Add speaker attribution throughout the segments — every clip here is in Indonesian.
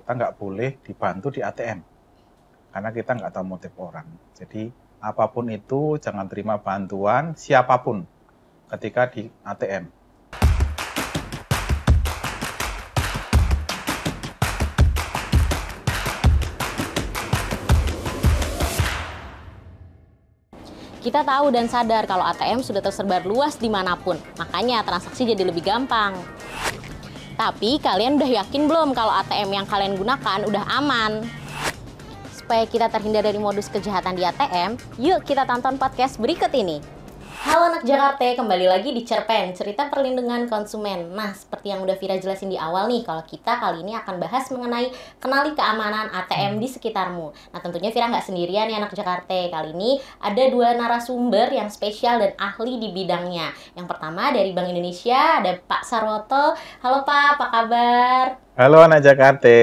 Speaker 1: kita nggak boleh dibantu di ATM karena kita nggak tahu motif orang. Jadi apapun itu jangan terima bantuan siapapun ketika di ATM.
Speaker 2: Kita tahu dan sadar kalau ATM sudah tersebar luas dimanapun, makanya transaksi jadi lebih gampang. Tapi kalian udah yakin belum kalau ATM yang kalian gunakan udah aman? Supaya kita terhindar dari modus kejahatan di ATM, yuk kita tonton podcast berikut ini. Halo anak Jakarta, kembali lagi di Cerpen, cerita perlindungan konsumen. Nah, seperti yang udah Vira jelasin di awal nih, kalau kita kali ini akan bahas mengenai kenali keamanan ATM di sekitarmu. Nah, tentunya Vira nggak sendirian ya anak Jakarta. Kali ini ada dua narasumber yang spesial dan ahli di bidangnya. Yang pertama dari Bank Indonesia, ada Pak Sarwoto. Halo Pak, apa kabar?
Speaker 1: Halo anak Jakarta.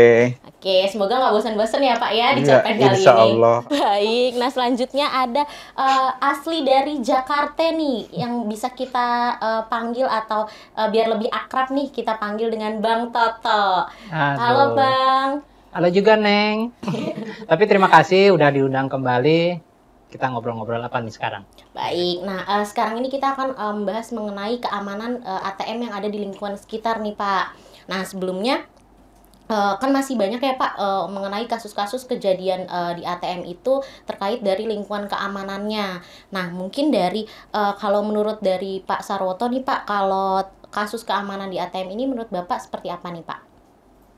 Speaker 2: Oke, semoga nggak bosan-bosan ya Pak ya di ya, kali insya Allah. Baik, nah selanjutnya ada uh, asli dari Jakarta nih yang bisa kita uh, panggil atau uh, biar lebih akrab nih kita panggil dengan Bang Toto.
Speaker 3: Aduh. Halo Bang. Halo juga Neng. Tapi terima kasih udah diundang kembali kita ngobrol-ngobrol apa nih sekarang?
Speaker 2: Baik, nah uh, sekarang ini kita akan um, membahas mengenai keamanan uh, ATM yang ada di lingkungan sekitar nih Pak. Nah sebelumnya Uh, kan masih banyak ya Pak uh, mengenai kasus-kasus kejadian uh, di ATM itu terkait dari lingkungan keamanannya. Nah mungkin dari uh, kalau menurut dari Pak Sarwoto nih Pak kalau kasus keamanan di ATM ini menurut Bapak seperti apa nih Pak?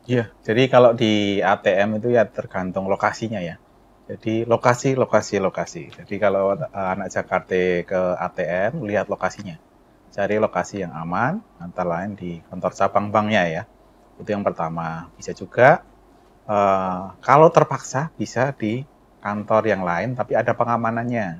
Speaker 1: Iya, jadi kalau di ATM itu ya tergantung lokasinya ya. Jadi lokasi, lokasi, lokasi. Jadi kalau anak Jakarta ke ATM lihat lokasinya, cari lokasi yang aman, antara lain di kantor cabang banknya ya itu yang pertama. Bisa juga uh, kalau terpaksa bisa di kantor yang lain, tapi ada pengamanannya.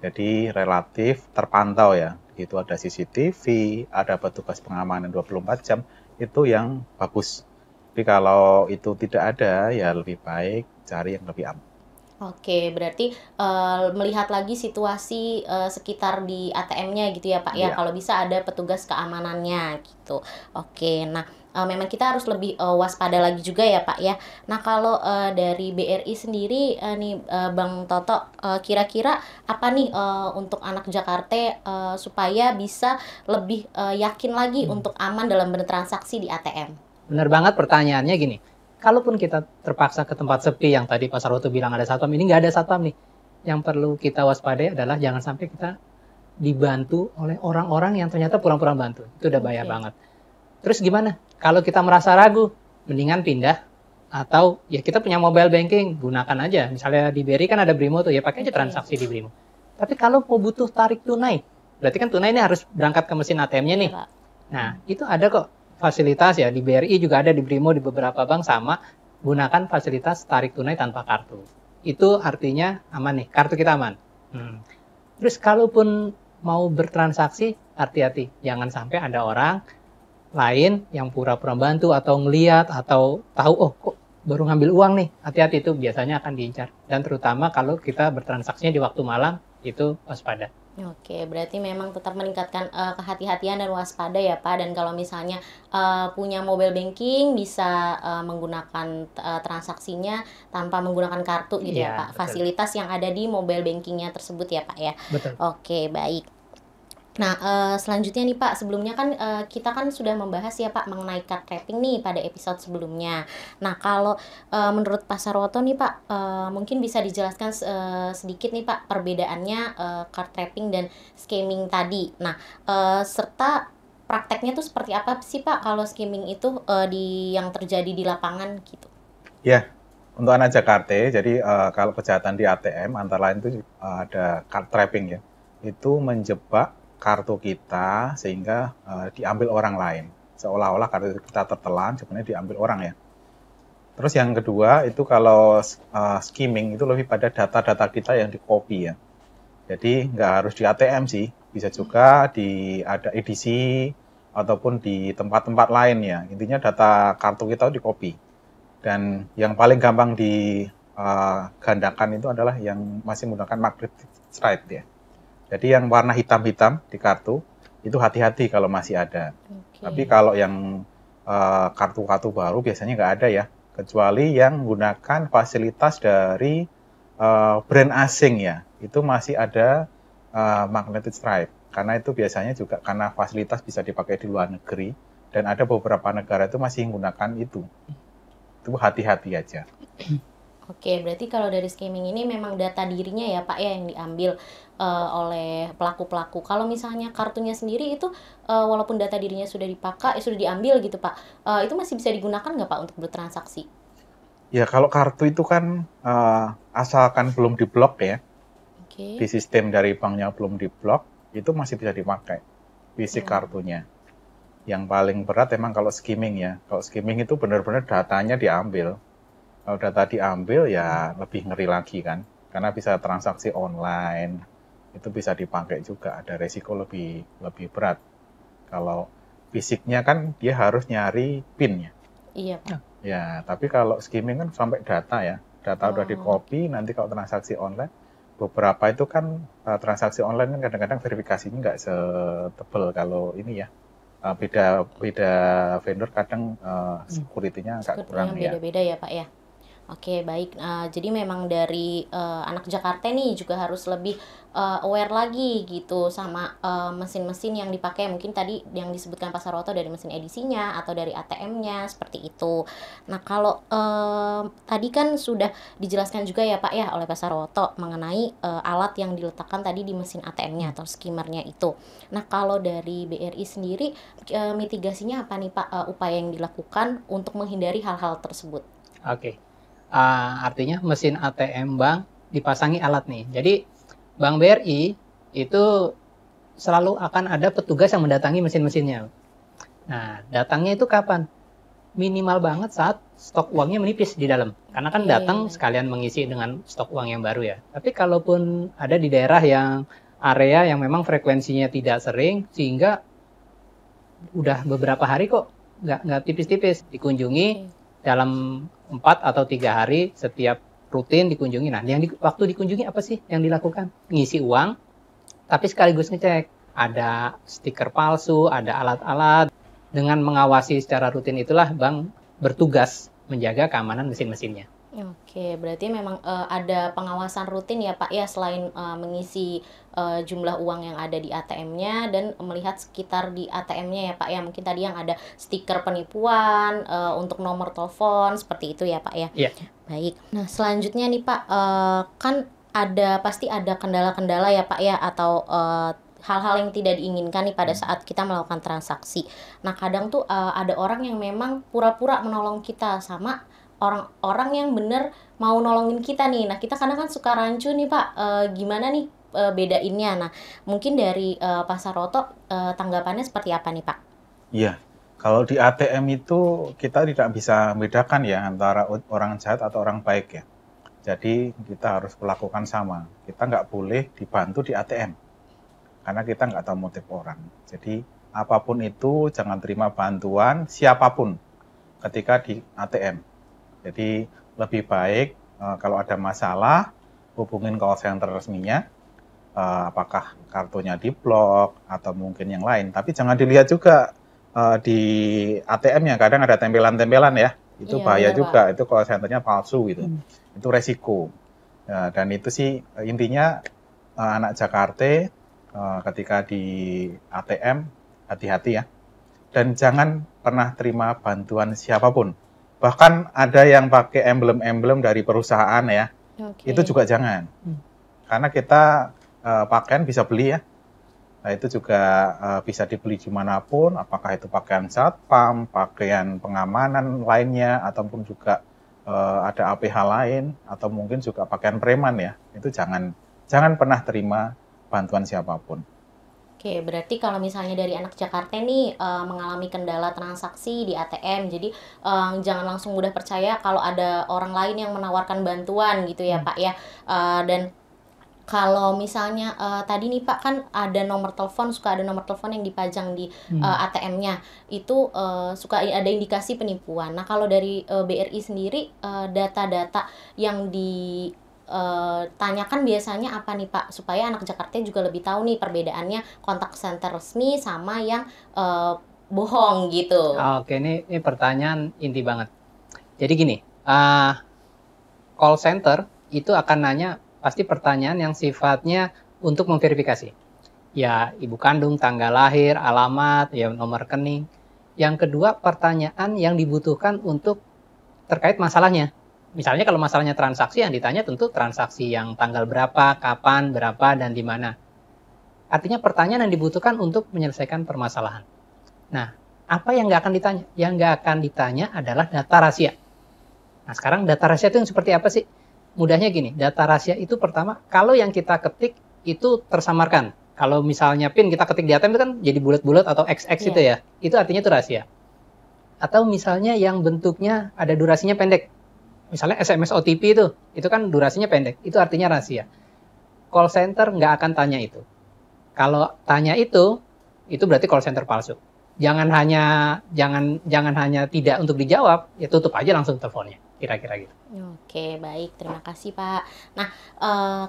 Speaker 1: Jadi relatif terpantau ya. Itu ada CCTV, ada petugas pengamanan 24 jam, itu yang bagus. Tapi kalau itu tidak ada, ya lebih baik cari yang lebih aman.
Speaker 2: Oke, berarti uh, melihat lagi situasi uh, sekitar di ATM-nya gitu ya Pak ya. ya. Kalau bisa ada petugas keamanannya gitu. Oke, nah uh, memang kita harus lebih uh, waspada lagi juga ya Pak ya. Nah kalau uh, dari BRI sendiri uh, nih uh, Bang Toto, kira kira-kira apa nih uh, untuk anak Jakarta uh, supaya bisa lebih uh, yakin lagi hmm. untuk aman dalam bertransaksi di ATM?
Speaker 3: Benar banget pertanyaannya gini kalaupun kita terpaksa ke tempat sepi yang tadi Pak Sarwoto bilang ada satpam, ini nggak ada satpam nih. Yang perlu kita waspadai adalah jangan sampai kita dibantu oleh orang-orang yang ternyata pura-pura bantu. Itu udah bahaya okay. banget. Terus gimana? Kalau kita merasa ragu, mendingan pindah atau ya kita punya mobile banking gunakan aja misalnya di BRI kan ada Brimo tuh ya pakai aja transaksi di Brimo tapi kalau mau butuh tarik tunai berarti kan tunai ini harus berangkat ke mesin ATM-nya nih iya, nah itu ada kok fasilitas ya di BRI juga ada di Brimo di beberapa bank sama gunakan fasilitas tarik tunai tanpa kartu. Itu artinya aman nih, kartu kita aman. Hmm. Terus kalaupun mau bertransaksi hati-hati, jangan sampai ada orang lain yang pura-pura bantu atau ngeliat atau tahu oh kok baru ngambil uang nih hati-hati itu biasanya akan diincar dan terutama kalau kita bertransaksinya di waktu malam itu waspada.
Speaker 2: Oke, berarti memang tetap meningkatkan uh, kehati-hatian dan waspada ya Pak. Dan kalau misalnya uh, punya mobile banking bisa uh, menggunakan uh, transaksinya tanpa menggunakan kartu gitu ya, ya Pak. Betul. Fasilitas yang ada di mobile bankingnya tersebut ya Pak ya. Betul. Oke, baik. Nah, uh, selanjutnya nih Pak, sebelumnya kan uh, kita kan sudah membahas ya Pak mengenai card trapping nih pada episode sebelumnya. Nah, kalau uh, menurut Pak Sarwoto nih Pak, uh, mungkin bisa dijelaskan uh, sedikit nih Pak perbedaannya uh, card trapping dan skimming tadi. Nah, uh, serta prakteknya tuh seperti apa sih Pak kalau skimming itu uh, di yang terjadi di lapangan gitu?
Speaker 1: Ya, yeah untuk anak Jakarta, jadi uh, kalau kejahatan di ATM antara lain itu uh, ada card trapping ya. Itu menjebak kartu kita sehingga uh, diambil orang lain. Seolah-olah kartu kita tertelan, sebenarnya diambil orang ya. Terus yang kedua itu kalau uh, skimming itu lebih pada data-data kita yang di copy ya. Jadi nggak harus di ATM sih, bisa juga di ada edisi ataupun di tempat-tempat lain ya. Intinya data kartu kita di copy. Dan yang paling gampang di uh, gandakan itu adalah yang masih menggunakan magnetic stripe ya. Jadi yang warna hitam-hitam di kartu itu hati-hati kalau masih ada. Okay. Tapi kalau yang eh, kartu-kartu uh, baru biasanya nggak ada ya, kecuali yang menggunakan fasilitas dari uh, brand asing ya, itu masih ada uh, magnetic stripe. Karena itu biasanya juga karena fasilitas bisa dipakai di luar negeri dan ada beberapa negara itu masih menggunakan itu. Itu hati-hati aja.
Speaker 2: Oke, berarti kalau dari skimming ini memang data dirinya ya Pak ya yang diambil uh, oleh pelaku-pelaku. Kalau misalnya kartunya sendiri itu uh, walaupun data dirinya sudah dipakai, eh, sudah diambil gitu Pak, uh, itu masih bisa digunakan nggak Pak untuk bertransaksi?
Speaker 1: Ya kalau kartu itu kan uh, asalkan belum diblok ya, okay. di sistem dari banknya belum diblok, itu masih bisa dipakai fisik hmm. kartunya. Yang paling berat emang kalau skimming ya. Kalau skimming itu benar-benar datanya diambil kalau data diambil ya lebih ngeri lagi kan, karena bisa transaksi online itu bisa dipakai juga ada resiko lebih lebih berat. Kalau fisiknya kan dia harus nyari pinnya.
Speaker 2: Iya. Ya. ya,
Speaker 1: tapi kalau skimming kan sampai data ya, data oh. udah di copy, nanti kalau transaksi online beberapa itu kan e, transaksi online kan kadang-kadang verifikasinya nggak setebel kalau ini ya e, beda beda vendor kadang uh, security-nya agak kurang beda -beda ya.
Speaker 2: Beda-beda ya Pak ya. Oke, baik. Uh, jadi memang dari uh, anak Jakarta nih juga harus lebih uh, aware lagi gitu sama mesin-mesin uh, yang dipakai. Mungkin tadi yang disebutkan Pasar Roto dari mesin edisinya atau dari ATM-nya seperti itu. Nah, kalau uh, tadi kan sudah dijelaskan juga ya Pak ya oleh Pasar Roto mengenai uh, alat yang diletakkan tadi di mesin ATM-nya atau skimmernya itu. Nah, kalau dari BRI sendiri uh, mitigasinya apa nih Pak uh, upaya yang dilakukan untuk menghindari hal-hal tersebut?
Speaker 3: Oke. Okay uh, artinya mesin ATM bank dipasangi alat nih. Jadi Bank BRI itu selalu akan ada petugas yang mendatangi mesin-mesinnya. Nah, datangnya itu kapan? Minimal banget saat stok uangnya menipis di dalam. Karena kan iya, datang yeah. Iya. sekalian mengisi dengan stok uang yang baru ya. Tapi kalaupun ada di daerah yang area yang memang frekuensinya tidak sering, sehingga udah beberapa hari kok nggak tipis-tipis dikunjungi dalam empat atau tiga hari setiap rutin dikunjungi. Nah, yang di, waktu dikunjungi apa sih yang dilakukan? Ngisi uang, tapi sekaligus ngecek. Ada stiker palsu, ada alat-alat. Dengan mengawasi secara rutin itulah bank bertugas menjaga keamanan mesin-mesinnya.
Speaker 2: Oke, berarti memang uh, ada pengawasan rutin ya Pak ya selain uh, mengisi uh, jumlah uang yang ada di ATM-nya dan melihat sekitar di ATM-nya ya Pak ya. Mungkin tadi yang ada stiker penipuan uh, untuk nomor telepon seperti itu ya Pak ya. Iya. Baik. Nah, selanjutnya nih Pak, uh, kan ada pasti ada kendala-kendala ya Pak ya atau uh, hal-hal yang tidak diinginkan nih pada hmm. saat kita melakukan transaksi. Nah, kadang tuh uh, ada orang yang memang pura-pura menolong kita sama orang-orang yang bener mau nolongin kita nih. Nah, kita karena kan suka rancu nih, Pak. E, gimana nih e, bedainnya? Nah, mungkin dari e, Pasar Roto e, tanggapannya seperti apa nih, Pak?
Speaker 1: Iya. Kalau di ATM itu kita tidak bisa membedakan ya antara orang jahat atau orang baik ya. Jadi kita harus melakukan sama. Kita nggak boleh dibantu di ATM. Karena kita nggak tahu motif orang. Jadi apapun itu jangan terima bantuan siapapun ketika di ATM jadi lebih baik eh, kalau ada masalah hubungin call center resminya, eh, apakah kartunya diblok atau mungkin yang lain. Tapi jangan dilihat juga eh, di ATM-nya kadang ada tempelan-tempelan ya, itu iya, bahaya iya, juga. Pak. Itu call centernya palsu gitu, hmm. itu resiko. dan itu sih intinya anak Jakarta ketika di ATM hati-hati ya dan jangan pernah terima bantuan siapapun bahkan ada yang pakai emblem-emblem dari perusahaan ya okay. itu juga jangan hmm. karena kita uh, pakaian bisa beli ya nah itu juga uh, bisa dibeli dimanapun apakah itu pakaian satpam pakaian pengamanan lainnya ataupun juga uh, ada APH lain atau mungkin juga pakaian preman ya itu jangan jangan pernah terima bantuan siapapun
Speaker 2: Oke, berarti kalau misalnya dari anak Jakarta nih uh, mengalami kendala transaksi di ATM, jadi uh, jangan langsung mudah percaya kalau ada orang lain yang menawarkan bantuan gitu ya hmm. Pak ya. Uh, dan kalau misalnya uh, tadi nih Pak kan ada nomor telepon suka ada nomor telepon yang dipajang di hmm. uh, ATM-nya itu uh, suka ada indikasi penipuan. Nah kalau dari uh, BRI sendiri data-data uh, data -data yang di Eh, tanyakan biasanya apa nih Pak supaya anak Jakarta juga lebih tahu nih perbedaannya kontak center resmi sama yang uh, bohong gitu.
Speaker 3: Oke, ini ini pertanyaan inti banget. Jadi gini, uh, call center itu akan nanya pasti pertanyaan yang sifatnya untuk memverifikasi. Ya, ibu kandung, tanggal lahir, alamat, ya nomor rekening. Yang kedua, pertanyaan yang dibutuhkan untuk terkait masalahnya misalnya kalau masalahnya transaksi yang ditanya tentu transaksi yang tanggal berapa, kapan, berapa, dan di mana. Artinya pertanyaan yang dibutuhkan untuk menyelesaikan permasalahan. Nah, apa yang nggak akan ditanya? Yang nggak akan ditanya adalah data rahasia. Nah, sekarang data rahasia itu yang seperti apa sih? Mudahnya gini, data rahasia itu pertama, kalau yang kita ketik itu tersamarkan. Kalau misalnya pin kita ketik di ATM itu kan jadi bulat-bulat atau XX yeah. itu ya. Itu artinya itu rahasia. Atau misalnya yang bentuknya ada durasinya pendek misalnya SMS OTP itu, itu kan durasinya pendek, itu artinya rahasia. Call center nggak akan tanya itu. Kalau tanya itu, itu berarti call center palsu. Jangan hanya jangan jangan hanya tidak untuk dijawab, ya tutup aja langsung teleponnya, kira-kira gitu.
Speaker 2: Oke, baik, terima kasih Pak. Nah, uh,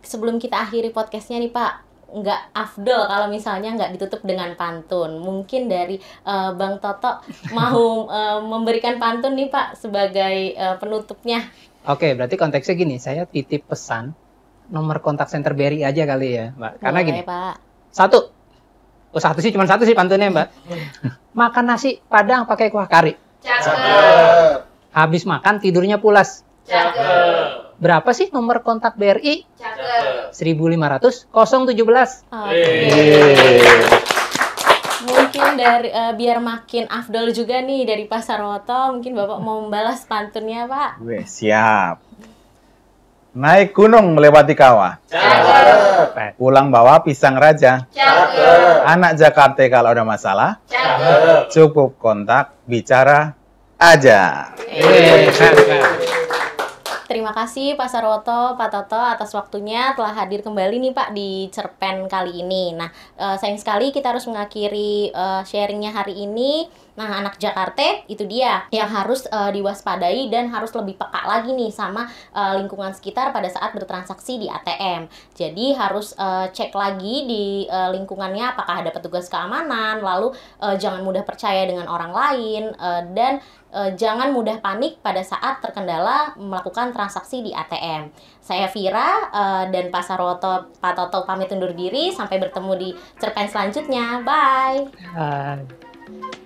Speaker 2: sebelum kita akhiri podcastnya nih Pak, nggak afdol kalau misalnya nggak ditutup dengan pantun. Mungkin dari uh, Bang Toto mau uh, memberikan pantun nih Pak sebagai uh, penutupnya.
Speaker 3: Oke, berarti konteksnya gini, saya titip pesan nomor kontak center BRI aja kali ya, Mbak. Karena Boleh, gini. Pak. Satu. Oh, satu sih cuma satu sih pantunnya, Mbak. makan nasi Padang pakai kuah kari. Cakep. Habis makan tidurnya pulas.
Speaker 2: Cakep.
Speaker 3: Berapa sih nomor kontak BRI? Cakep. 1500 017. Oke. Okay
Speaker 2: mungkin dari uh, biar makin afdol juga nih dari pasar Woto, mungkin Bapak mau membalas pantunnya, Pak.
Speaker 1: Gue siap. Naik gunung melewati kawah.
Speaker 2: Cakep. Eh,
Speaker 1: pulang bawa pisang raja.
Speaker 2: Cakep.
Speaker 1: Anak Jakarta kalau ada masalah. Cakep. Cukup kontak bicara aja.
Speaker 2: hey, hey. Terima kasih Pak Sarwoto, Pak Toto atas waktunya telah hadir kembali nih Pak di cerpen kali ini. Nah, eh, sayang sekali kita harus mengakhiri eh, sharingnya hari ini. Nah, anak Jakarta itu dia yang harus uh, diwaspadai dan harus lebih peka lagi nih sama uh, lingkungan sekitar pada saat bertransaksi di ATM. Jadi harus uh, cek lagi di uh, lingkungannya apakah ada petugas keamanan, lalu uh, jangan mudah percaya dengan orang lain uh, dan jangan mudah panik pada saat terkendala melakukan transaksi di ATM. Saya Vira dan Pak Saroto, Pak Toto pamit undur diri sampai bertemu di cerpen selanjutnya. Bye.
Speaker 3: Bye.